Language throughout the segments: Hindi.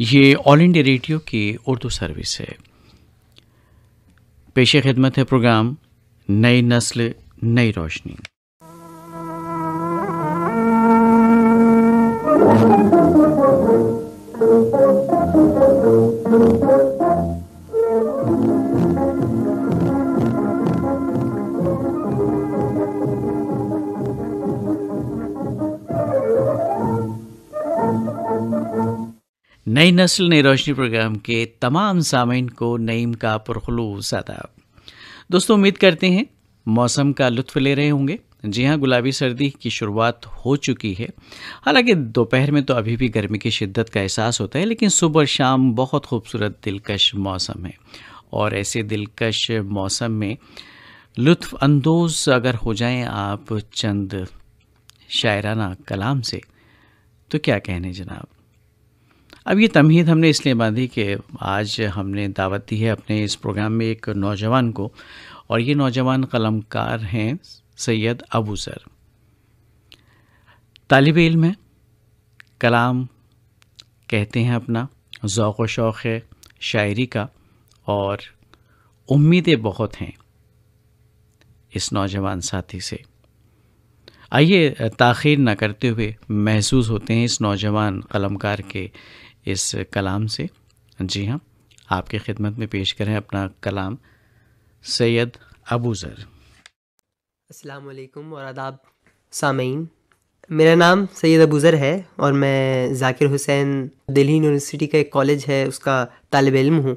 ये ऑल इंडिया रेडियो की उर्दू सर्विस है पेश खिदमत है प्रोग्राम नई नस्ल नई रोशनी नई नस्ल नई रोशनी प्रोग्राम के तमाम सामीन को नईम का पुरखलूस आदाब दोस्तों उम्मीद करते हैं मौसम का लुत्फ ले रहे होंगे जी हाँ गुलाबी सर्दी की शुरुआत हो चुकी है हालांकि दोपहर में तो अभी भी गर्मी की शिद्दत का एहसास होता है लेकिन सुबह शाम बहुत खूबसूरत दिलकश मौसम है और ऐसे दिलकश मौसम में लुत्फ अंदोज अगर हो जाएं आप चंद शायराना कलाम से तो क्या कहने जनाब अब ये तमहीद हमने इसलिए बांधी कि आज हमने दावत दी है अपने इस प्रोग्राम में एक नौजवान को और ये नौजवान कलमकार हैं सैयद अबू सर तालब इल्म है कलाम कहते हैं अपना ज़ौक़ व शौक़ है शायरी का और उम्मीदें बहुत हैं इस नौजवान साथी से आइए ताखिर ना करते हुए महसूस होते हैं इस नौजवान कलमकार के इस कलाम से जी हाँ आपके खिदमत में पेश करें अपना कलाम सैयद अबू ज़र असलकम और आदाब सामीन मेरा नाम सैयद अबूज़र है और मैं जाकिर हुसैन दिल्ली यूनिवर्सिटी का एक कॉलेज है उसका तालब इल्म हूँ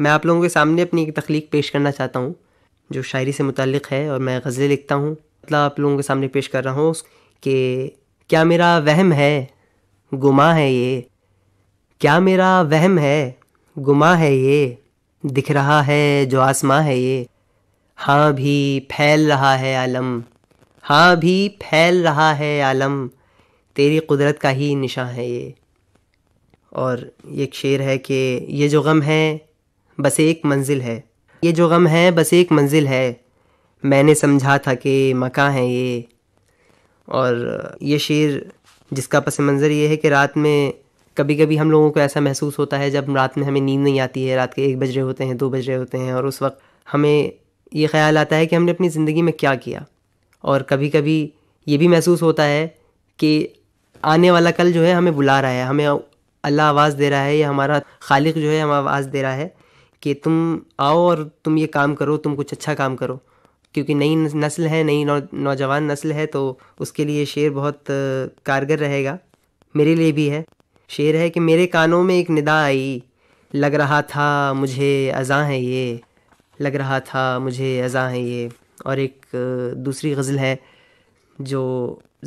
मैं आप लोगों के सामने अपनी एक तख्लीक पेश करना चाहता हूँ जो शायरी से मुतक़ है और मैं गज़लें लिखता हूँ मतलब आप लोगों के सामने पेश कर रहा हूँ कि क्या मेरा वहम है गुमा है ये क्या मेरा वहम है गुमा है ये दिख रहा है जो आसमां है ये हाँ भी फैल रहा है आलम हाँ भी फैल रहा है आलम तेरी कुदरत का ही निशान है ये और ये एक शेर है कि ये जो गम है बस एक मंजिल है ये जो गम है बस एक मंजिल है मैंने समझा था कि मका है ये और ये शेर जिसका पस मंज़र ये है कि रात में कभी कभी हम लोगों को ऐसा महसूस होता है जब रात में हमें नींद नहीं आती है रात के एक बज रहे होते हैं दो बज रहे होते हैं और उस वक्त हमें ये ख्याल आता है कि हमने अपनी ज़िंदगी में क्या किया और कभी कभी ये भी महसूस होता है कि आने वाला कल जो है हमें बुला रहा है हमें अल्लाह आवाज़ दे रहा है या हमारा खालिक जो है हमें आवाज़ दे रहा है कि तुम आओ और तुम ये काम करो तुम कुछ अच्छा काम करो क्योंकि नई नस्ल है नई नौ, नौजवान नस्ल है तो उसके लिए शेर बहुत कारगर रहेगा मेरे लिए भी है शेर है कि मेरे कानों में एक निदा आई लग रहा था मुझे अज़ा है ये लग रहा था मुझे अज़ा है ये और एक दूसरी गज़ल है जो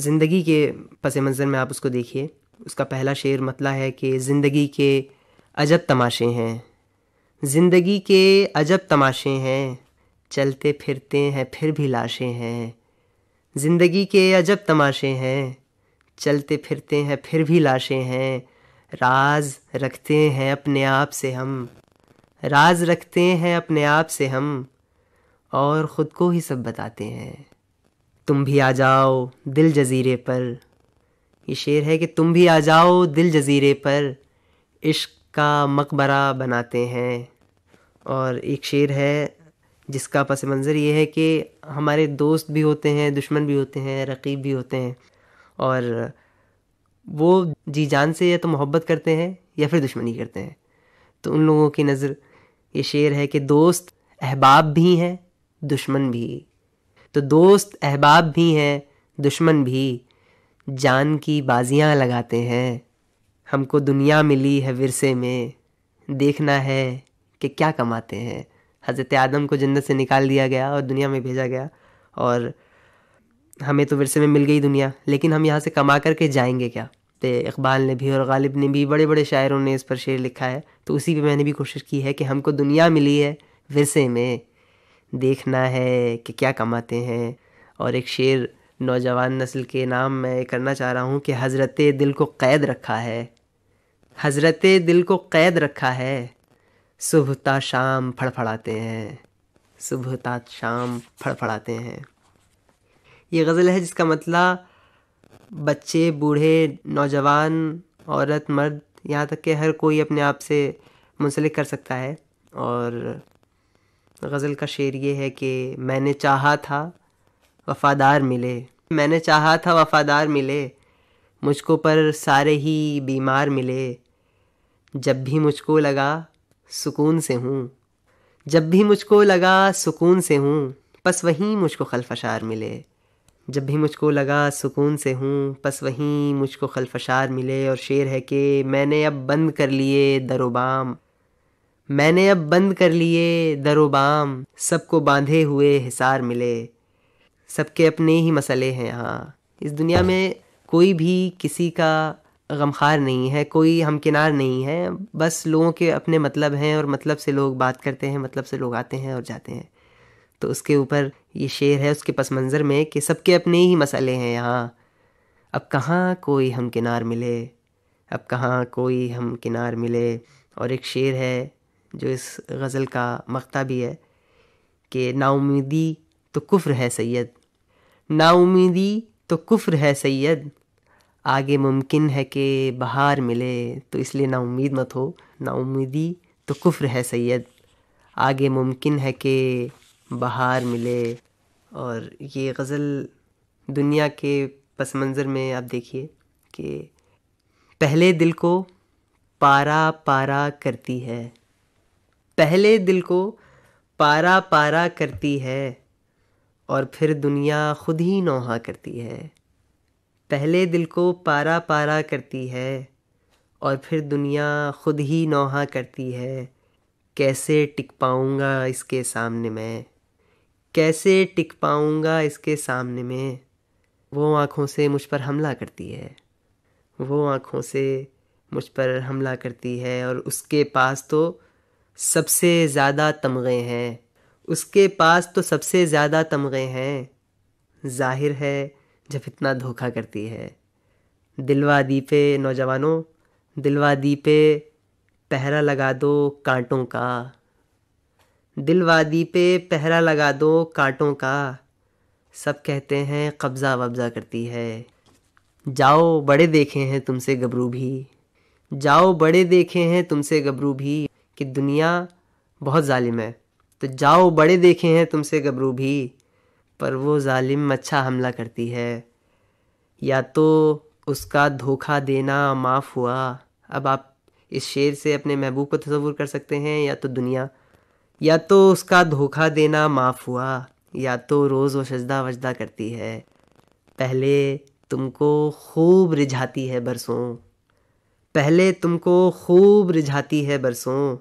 ज़िंदगी के पस मंज़र में आप उसको देखिए उसका पहला शेर मतला है कि ज़िंदगी के अजब तमाशे हैं ज़िंदगी के अजब तमाशे हैं चलते फिरते हैं फिर भी लाशें हैं ज़िंदगी के अजब तमाशे हैं चलते फिरते हैं फिर भी लाशें हैं राज रखते हैं अपने आप से हम राज रखते हैं अपने आप से हम और ख़ुद को ही सब बताते हैं तुम भी आ जाओ दिल जजीरे पर ये शेर है कि तुम भी आ जाओ दिल जजीरे पर इश्क का मकबरा बनाते हैं और एक शेर है जिसका पस मंज़र ये है कि हमारे दोस्त भी होते हैं दुश्मन भी होते हैं रकीब भी होते हैं और वो जी जान से या तो मोहब्बत करते हैं या फिर दुश्मनी करते हैं तो उन लोगों की नज़र ये शेर है कि दोस्त अहबाब भी हैं दुश्मन भी तो दोस्त अहबाब भी हैं दुश्मन भी जान की बाजियां लगाते हैं हमको दुनिया मिली है विरसे में देखना है कि क्या कमाते हैं हज़रत आदम को जन्नत से निकाल दिया गया और दुनिया में भेजा गया और हमें तो विरसे में मिल गई दुनिया लेकिन हम यहाँ से कमा करके जाएंगे क्या पे इकबाल ने भी और गालिब ने भी बड़े बड़े शायरों ने इस पर शेर लिखा है तो उसी पे मैंने भी कोशिश की है कि हमको दुनिया मिली है विरसे में देखना है कि क्या कमाते हैं और एक शेर नौजवान नस्ल के नाम मैं करना चाह रहा हूँ कि हज़रत दिल को कैद रखा है हज़रत दिल को कैद रखा है सुबह ता शाम फड़फड़ाते हैं सुबह ता शाम फड़फड़ाते हैं ये गज़ल है जिसका मतलब बच्चे बूढ़े नौजवान औरत मर्द यहाँ तक कि हर कोई अपने आप से मुंसलिक कर सकता है और गज़ल का शेर ये है कि मैंने चाहा था वफ़ादार मिले मैंने चाहा था वफ़ादार मिले मुझको पर सारे ही बीमार मिले जब भी मुझको लगा सुकून से हूँ जब भी मुझको लगा सुकून से हूँ बस वहीं मुझको खलफशार मिले जब भी मुझको लगा सुकून से हूँ बस वहीं मुझको खलफशार मिले और शेर है कि मैंने अब बंद कर लिए दरोबाम मैंने अब बंद कर लिए दरोबाम सबको बांधे हुए हिसार मिले सबके अपने ही मसले हैं यहाँ इस दुनिया में कोई भी किसी का गमखार नहीं है कोई हमकिनार नहीं है बस लोगों के अपने मतलब हैं और मतलब से लोग बात करते हैं मतलब से लोग आते हैं और जाते हैं तो उसके ऊपर ये शेर है उसके पस मंज़र में कि सबके अपने ही मसले हैं यहाँ अब कहाँ कोई हम किनार मिले अब कहाँ कोई हम किनार मिले और एक शेर है जो इस गज़ल का मकता भी है कि नाउमीदी तो कुफ्र है सैयद नाउमीदी तो कुफ्र है सैयद आगे मुमकिन है कि बहार मिले तो इसलिए नाउमीद मत हो नाउमीदी तो कुफ्र है सैयद आगे मुमकिन है कि बहार मिले और ये गज़ल दुनिया के पस मंज़र में आप देखिए कि पहले दिल को पारा पारा करती है पहले दिल को पारा पारा करती है और फिर दुनिया खुद ही नौहा करती है पहले दिल को पारा पारा करती है और फिर दुनिया खुद ही नौहा करती है कैसे टिक पाऊँगा इसके सामने मैं कैसे टिक पाऊँगा इसके सामने में वो आँखों से मुझ पर हमला करती है वो आँखों से मुझ पर हमला करती है और उसके पास तो सबसे ज़्यादा तमगे हैं उसके पास तो सबसे ज़्यादा तमगे हैं जाहिर है जब इतना धोखा करती है दिलवा दी पे नौजवानों दिलवा दी पे पहरा लगा दो कांटों का दिलवादी पे पहरा लगा दो कांटों का सब कहते हैं कब्ज़ा वब्ज़ा करती है जाओ बड़े देखे हैं तुमसे गबरू भी जाओ बड़े देखे हैं तुमसे गबरू भी कि दुनिया बहुत ज़ालिम है तो जाओ बड़े देखे हैं तुमसे गबरू भी पर वो ालिम अच्छा हमला करती है या तो उसका धोखा देना माफ़ हुआ अब आप इस शेर से अपने महबूब को तस्वूर कर सकते हैं या तो दुनिया या तो उसका धोखा देना माफ़ हुआ या तो रोज़ वो सजदा वजदा करती है पहले तुमको खूब रिझाती है बरसों पहले तुमको खूब रिझाती है बरसों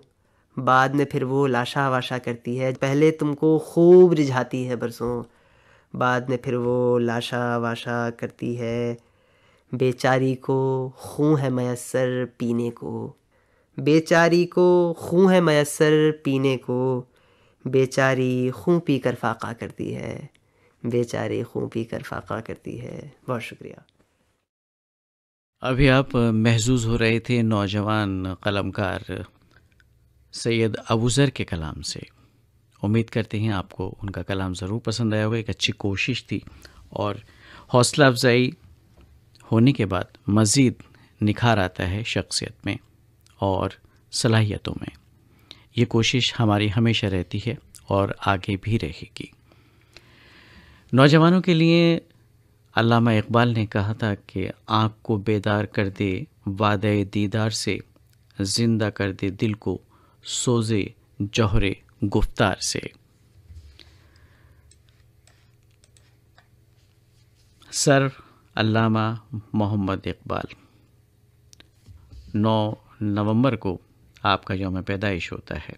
बाद में फिर वो लाशा वाशा करती है पहले तुमको खूब रिझाती है बरसों बाद में फिर वो लाशा वाशा करती है बेचारी को खूँ है मैसर पीने को बेचारी को खूँ है मैसर पीने को बेचारी खूँ पी कर फाका करती है बेचारी खूँ पी कर फाका करती है बहुत शुक्रिया अभी आप महजूज हो रहे थे नौजवान कलमकार सैयद अबूज़र के कलाम से उम्मीद करते हैं आपको उनका कलाम ज़रूर पसंद आया होगा एक अच्छी कोशिश थी और हौसला अफजाई होने के बाद मज़ीद निखार आता है शख्सियत में और सलाहियतों में ये कोशिश हमारी हमेशा रहती है और आगे भी रहेगी नौजवानों के लिए अलामा इकबाल ने कहा था कि आँख को बेदार कर दे वाद दीदार से ज़िंदा कर दे दिल को सोजे जौहरे गुफ्तार से सर अलामा मोहम्मद इकबाल नौ नवंबर को आपका योम पैदाइश होता है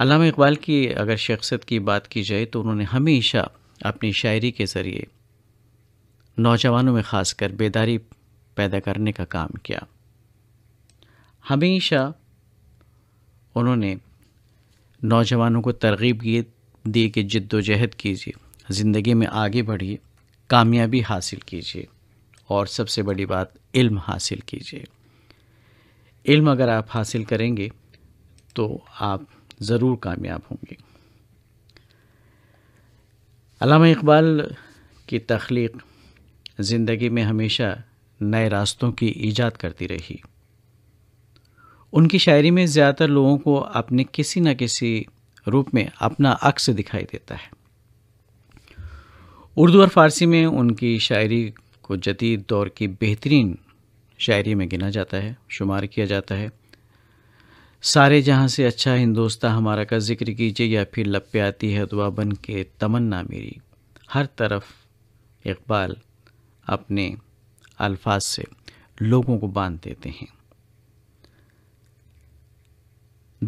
अलामा इकबाल की अगर शख्सियत की बात की जाए तो उन्होंने हमेशा अपनी शायरी के ज़रिए नौजवानों में ख़ासकर बेदारी पैदा करने का काम किया हमेशा उन्होंने नौजवानों को तरगीब दी कि जद्दोजहद कीजिए ज़िंदगी में आगे बढ़िए कामयाबी हासिल कीजिए और सबसे बड़ी बात इल्म हासिल कीजिए इल्म अगर आप हासिल करेंगे तो आप ज़रूर कामयाब होंगे अलामा इकबाल की तख्लीक ज़िंदगी में हमेशा नए रास्तों की ईजाद करती रही उनकी शायरी में ज़्यादातर लोगों को अपने किसी न किसी रूप में अपना अक्स दिखाई देता है उर्दू और फारसी में उनकी शायरी को जदीद दौर की बेहतरीन शायरी में गिना जाता है शुमार किया जाता है सारे जहाँ से अच्छा हिंदोस्ता हमारा का जिक्र कीजिए या फिर लप्पे आती है दुआ बन के तमन्ना मेरी हर तरफ इकबाल अपने अल्फाज से लोगों को बांध देते हैं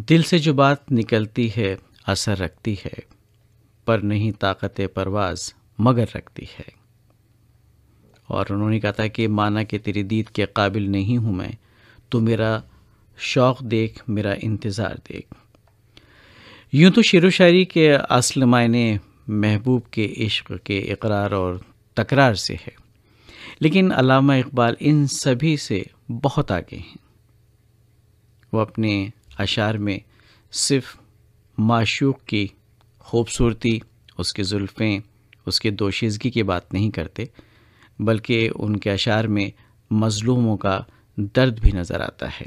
दिल से जो बात निकलती है असर रखती है पर नहीं ताकत परवाज मगर रखती है और उन्होंने कहा था कि माना कि तेरी दीद के काबिल नहीं हूँ मैं तो मेरा शौक़ देख मेरा इंतज़ार देख यूँ तो शेर व शायरी के असल मायने महबूब के इश्क के इकरार और तकरार से है लेकिन अलामा इकबाल इन सभी से बहुत आगे हैं वो अपने अशार में सिर्फ माशूक की खूबसूरती उसके जुल्फ़ें उसके दोशीज़गी की बात नहीं करते बल्कि उनके अशार में मज़लूमों का दर्द भी नज़र आता है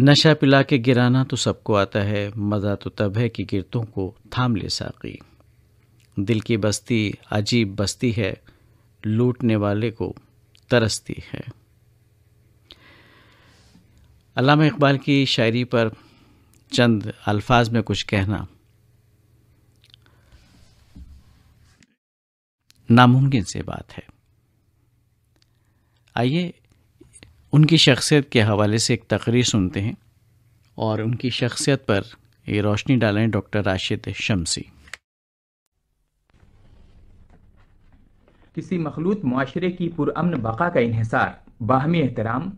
नशा पिला के गिराना तो सबको आता है मज़ा तो तब है कि गिरतों को थाम ले साकी दिल की बस्ती अजीब बस्ती है लूटने वाले को तरसती है अलामा इकबाल की शायरी पर चंद अल्फाज में कुछ कहना नामुमकिन से बात है आइए उनकी शख्सियत के हवाले से एक तकरीर सुनते हैं और उनकी शख्सियत पर ये रोशनी डालें डॉक्टर राशिद शमसी किसी मखलूत माशरे की पुरान बका का इहसार बाहमी एहतराम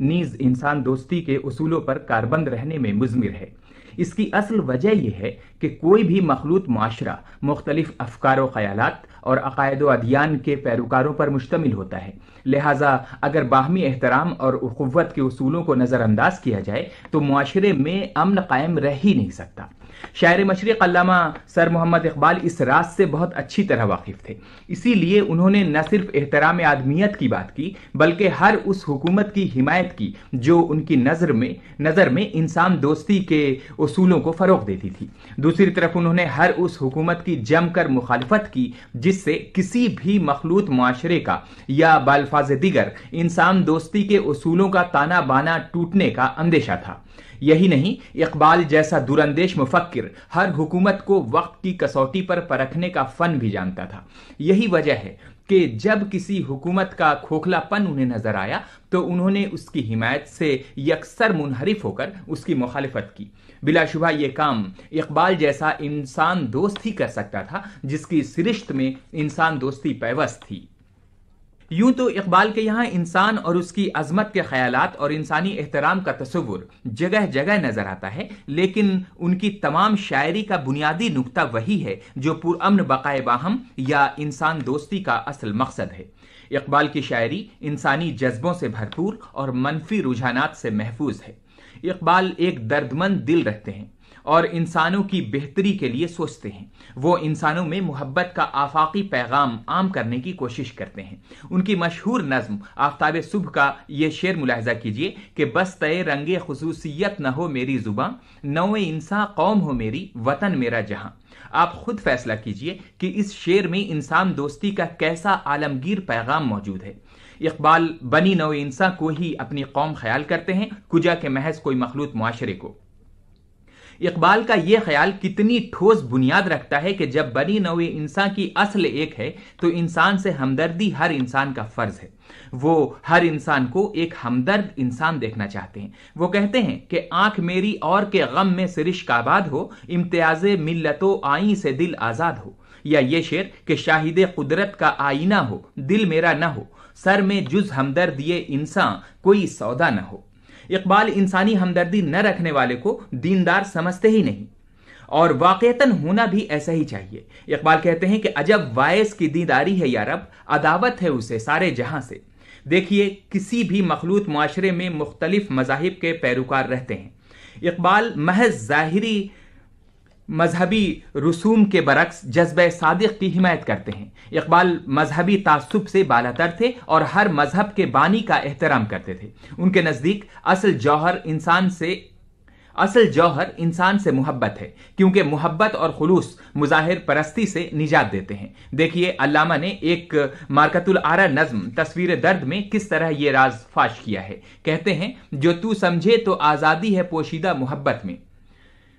नीज़ इंसान दोस्ती के असूलों पर कारबंद रहने में मुजमिर है इसकी असल वजह यह है कि कोई भी मखलूत माशरा मुख्तलिफ अफकार ख्याल और अकायद अदियान के पैरोकारों पर मुश्तमिल होता है लिहाजा अगर बाहमी एहतराम और अखवत के असूलों को नज़रअंदाज किया जाए तो माशरे में अमन कायम रह ही नहीं सकता शायर मशरक अलामा सर मोहम्मद इकबाल इस रास से बहुत अच्छी तरह वाकिफ थे इसीलिए उन्होंने न सिर्फ एहतराम आदमियत की बात की बल्कि हर उस हुकूमत की हिमायत की जो उनकी नज़र में नज़र में इंसान दोस्ती के असूलों को फ़रोग देती थी दूसरी तरफ उन्होंने हर उस हुकूमत की जमकर मुखालफत की जिससे किसी भी मखलूत माशरे का या बालफाज दिगर इंसान दोस्ती के असूलों का ताना बाना टूटने का अंदेशा था यही नहीं इकबाल जैसा दुरंदेश मुफक्र हर हुकूमत को वक्त की कसौटी पर परखने का फन भी जानता था यही वजह है कि जब किसी हुकूमत का खोखलापन उन्हें नजर आया तो उन्होंने उसकी हिमायत से यकसर मुनहरिफ होकर उसकी मुखालफत की बिलाशुबा ये काम इकबाल जैसा इंसान दोस्त ही कर सकता था जिसकी सिरिश्त में इंसान दोस्ती पैवस्त थी यूं तो इकबाल के यहाँ इंसान और उसकी अजमत के ख्याल और इंसानी एहतराम का तस्वुर जगह जगह नजर आता है लेकिन उनकी तमाम शायरी का बुनियादी नुकता वही है जो पुरअमन बकाए बाहम या इंसान दोस्ती का असल मकसद है इकबाल की शायरी इंसानी जज्बों से भरपूर और मनफी रुझान से महफूज है इकबाल एक दर्दमंद दिल रखते हैं और इंसानों की बेहतरी के लिए सोचते हैं वो इंसानों में मोहब्बत का आफाकी पैगाम आम करने की कोशिश करते हैं उनकी मशहूर नज्म आफ्ताब सुबह का ये शेर मुलाहजा कीजिए कि बस तय रंग खसूसियत न हो मेरी जुबा नव इंसान कौम हो मेरी वतन मेरा जहाँ आप खुद फैसला कीजिए कि इस शेर में इंसान दोस्ती का कैसा आलमगीर पैगाम मौजूद है इकबाल बनी नव इंसान को ही अपनी कौम ख्याल करते हैं कुजा के महज कोई मखलूत माशरे को इकबाल का यह ख्याल कितनी ठोस बुनियाद रखता है कि जब बनी नवी इंसान की असल एक है तो इंसान से हमदर्दी हर इंसान का फर्ज है वो हर इंसान को एक हमदर्द इंसान देखना चाहते हैं वो कहते हैं कि आंख मेरी और के गम में सिरिश काबाद हो इम्तियाज मिलतो आई से दिल आज़ाद हो या ये शेर कि शाहिद कुदरत का आईना हो दिल मेरा ना हो सर में जुज हमदर्द ये इंसान कोई सौदा ना हो इकबाल इंसानी हमदर्दी न रखने वाले को दीनदार समझते ही नहीं और वाकता होना भी ऐसा ही चाहिए इकबाल कहते हैं कि अजब वायस की दीदारी है या रब अदावत है उसे सारे जहां से देखिए किसी भी मखलूत माशरे में मुख्तलिफ मजाहिब के पैरोकार रहते हैं इकबाल महज ज़ाहरी मजहबी रसूम के बरक्स जज्ब सादिक की हिमायत करते हैं इकबाल मजहबी तासुब से बालातर थे और हर मजहब के बानी का एहतराम करते थे उनके नज़दीक असल जौहर इंसान से असल जौहर इंसान से मोहब्बत है क्योंकि मोहब्बत और खलूस मुजाहिर परस्ती से निजात देते हैं देखिए अल्लामा ने एक मार्कतुल आरा नज्म तस्वीर दर्द में किस तरह ये राज फाश किया है कहते हैं जो तू समझे तो आज़ादी है पोशीदा मोहब्बत में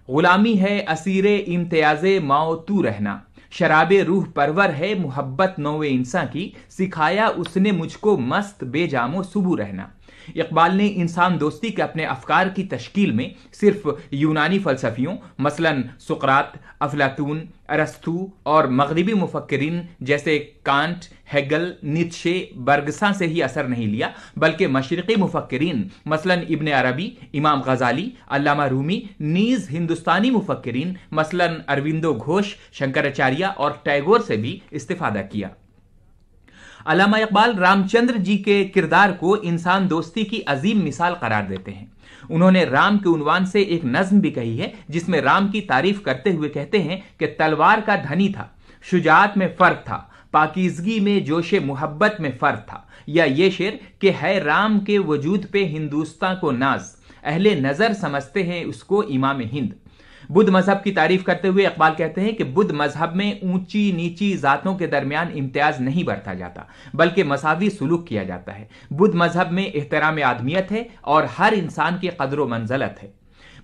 गुलामी है असीर इम्तियाज माओ तू रहना शराब रूह परवर है मोहब्बत नोवे इंसा की सिखाया उसने मुझको मस्त बेजामो सुबू रहना इकबाल ने इंसान दोस्ती के अपने अफकार की तश्कील में सिर्फ यूनानी फलसफियों मसलन सुकरात अफलातून अरस्तू और मगरबी मुफक्रीन जैसे कांट हैगल नित्शे बर्गसा से ही असर नहीं लिया बल्कि मशरक़ी मुफक्रीन मसलन इबन अरबी इमाम गजाली अलामा रूमी नीज़ हिंदुस्तानी मुफक्रीन मसलन अरविंदो घोष शंकराचार्य और टैगोर से भी इस्तीफ़ादा किया अलामा इकबाल रामचंद्र जी के किरदार को इंसान दोस्ती की अजीम मिसाल करार देते हैं उन्होंने राम के उनवान से एक नज्म भी कही है जिसमें राम की तारीफ करते हुए कहते हैं कि तलवार का धनी था शुजात में फर्क था पाकिजगी में जोश मोहब्बत में फर्क था या ये शेर कि है राम के वजूद पे हिंदुस्तान को नाज अहले नजर समझते हैं उसको इमाम हिंद बुद्ध मजहब की तारीफ करते हुए इकबाल कहते हैं कि बुद्ध मजहब में ऊंची नीची जातों के दरमियान इम्तियाज नहीं बरता जाता बल्कि मसावी सुलूक किया जाता है बुद्ध मजहब में एहतराम आदमियत है और हर इंसान की कदर मंजलत है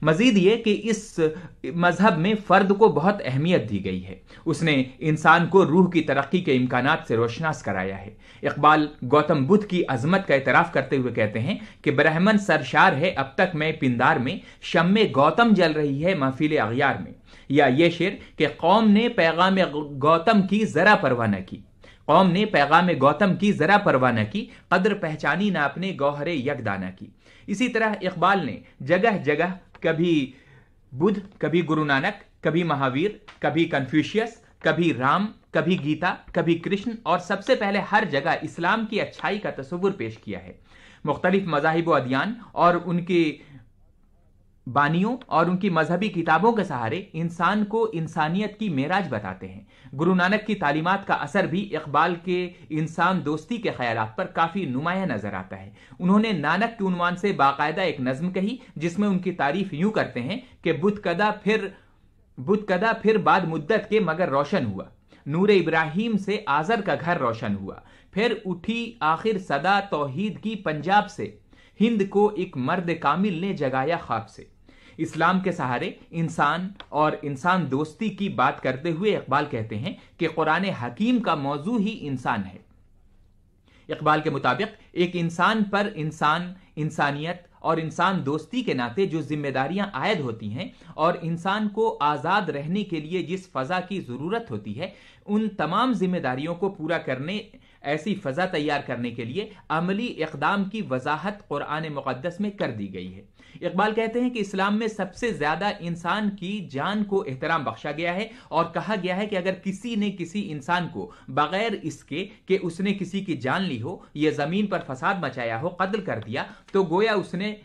मजीद ये कि इस मजहब में फ़र्द को बहुत अहमियत दी गई है उसने इंसान को रूह की तरक्की के इम्कान से रोशनास कराया है इकबाल गौतम बुद्ध की अजमत का एतराफ़ करते हुए कहते हैं कि ब्रह्मन सरशार है अब तक मैं पिंदार में शम गौतम जल रही है महफिल अगियार में या ये शेर कि कौम ने पैगाम गौतम की ज़रा परवाह न की कौम ने पैगाम गौतम की ज़रा परवाह न की कदर पहचानी ना अपने गौहरे यकदाना की इसी तरह इकबाल ने जगह जगह कभी बुद्ध कभी गुरु नानक कभी महावीर कभी कन्फ्यूशियस कभी राम कभी गीता कभी कृष्ण और सबसे पहले हर जगह इस्लाम की अच्छाई का तस्वुर पेश किया है मुख्तलिफ मजाहिब अदियान और उनके बानियों और उनकी मजहबी किताबों के सहारे इंसान को इंसानियत की मेराज बताते हैं गुरु नानक की तालीमत का असर भी इकबाल के इंसान दोस्ती के ख्याल पर काफ़ी नुमाया नजर आता है उन्होंने नानक के उनवान से बाकायदा एक नज्म कही जिसमें उनकी तारीफ यूं करते हैं कि बुतकदा फिर बुतकदा फिर बाद मुद्दत के मगर रोशन हुआ नूर इब्राहिम से आजर का घर रोशन हुआ फिर उठी आखिर सदा तोहहीद की पंजाब से हिंद को एक मर्द कामिल ने जगाया खाब से इस्लाम के सहारे इंसान और इंसान दोस्ती की बात करते हुए इकबाल कहते हैं कि कुरान हकीम का मौजू ही इंसान है इकबाल के मुताबिक एक इंसान पर इंसान इंसानियत और इंसान दोस्ती के नाते जो जिम्मेदारियां आयद होती हैं और इंसान को आज़ाद रहने के लिए जिस फजा की ज़रूरत होती है उन तमाम जिम्मेदारियों को पूरा करने ऐसी फ़ज़ा तैयार करने के लिए अमली इकदाम की वजाहत कुरान मुक़दस में कर दी गई है इकबाल कहते हैं कि इस्लाम में सबसे ज़्यादा इंसान की जान को एहतराम बख्शा गया है और कहा गया है कि अगर किसी ने किसी इंसान को बगैर इसके कि उसने किसी की जान ली हो या ज़मीन पर फसाद मचाया हो कत्ल कर दिया तो गोया उसने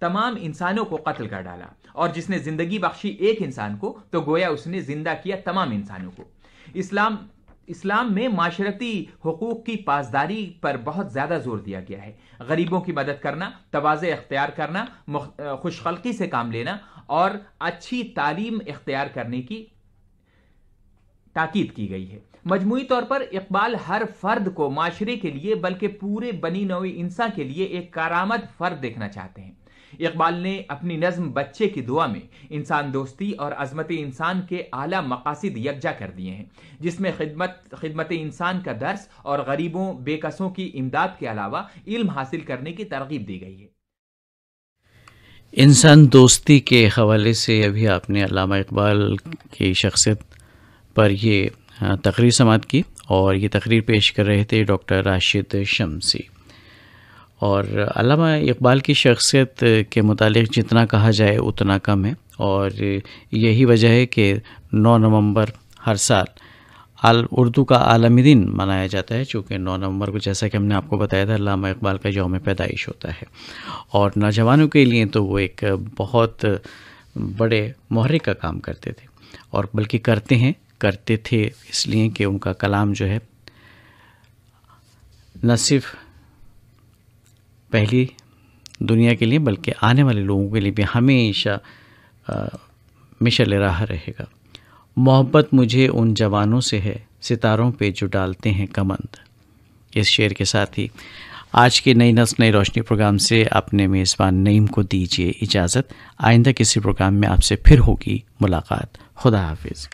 तमाम इंसानों को कत्ल कर डाला और जिसने ज़िंदगी बख्शी एक इंसान को तो गोया उसने ज़िंदा किया तमाम इंसानों को इस्लाम इस्लाम में माशरती हकूक की पासदारी पर बहुत ज्यादा जोर दिया गया है गरीबों की मदद करना तोज़ अख्तियार करना खुशखलकी से काम लेना और अच्छी तालीम इख्तियार करने की ताकीद की गई है मजमूरी तौर पर इकबाल हर फर्द को माशरे के लिए बल्कि पूरे बनी नवी इंसान के लिए एक कारामद फर्द देखना चाहते हैं इकबाल ने अपनी नज्म बच्चे की दुआ में इंसान दोस्ती और अजमत इंसान के आला मकासद यकजा कर दिए हैं जिसमें खिदमत खिदमत इंसान का दर्स और गरीबों बेकसों की इमदाद के अलावा इल्म हासिल करने की तरगीब दी गई है इंसान दोस्ती के हवाले से अभी आपने अलामा इकबाल की शख्सियत पर यह तकरीर समाप्त की और ये तकरीर पेश कर रहे थे डॉक्टर राशिद शमसी और अलामा इकबाल की शख्सियत के मतलब जितना कहा जाए उतना कम है और यही वजह है कि 9 नवंबर हर साल आल उर्दू का आलमी दिन मनाया जाता है चूँकि 9 नवंबर को जैसा कि हमने आपको बताया था लामा इकबाल का यौम पैदाइश होता है और नौजवानों के लिए तो वो एक बहुत बड़े महरक का काम करते थे और बल्कि करते हैं करते थे इसलिए कि उनका कलाम जो है न सिर्फ पहली दुनिया के लिए बल्कि आने वाले लोगों के लिए भी हमेशा मिशल राह रहेगा मोहब्बत मुझे उन जवानों से है सितारों पे जो डालते हैं कमंद इस शेर के साथ ही आज के नई नस नई रोशनी प्रोग्राम से अपने मेज़बान नईम को दीजिए इजाज़त आइंदा किसी प्रोग्राम में आपसे फिर होगी मुलाकात खुदा हाफिज़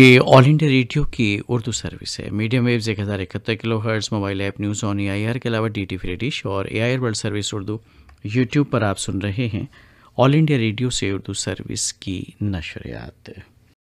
ये ऑल इंडिया रेडियो की उर्दू सर्विस है मीडियम वेव्स एक हज़ार इकहत्तर kilo hertz mobile app news on A के अलावा डी टी फ्री डिश और A I R world service Urdu YouTube पर आप सुन रहे हैं ऑल इंडिया रेडियो से उर्दू सर्विस की नशरियात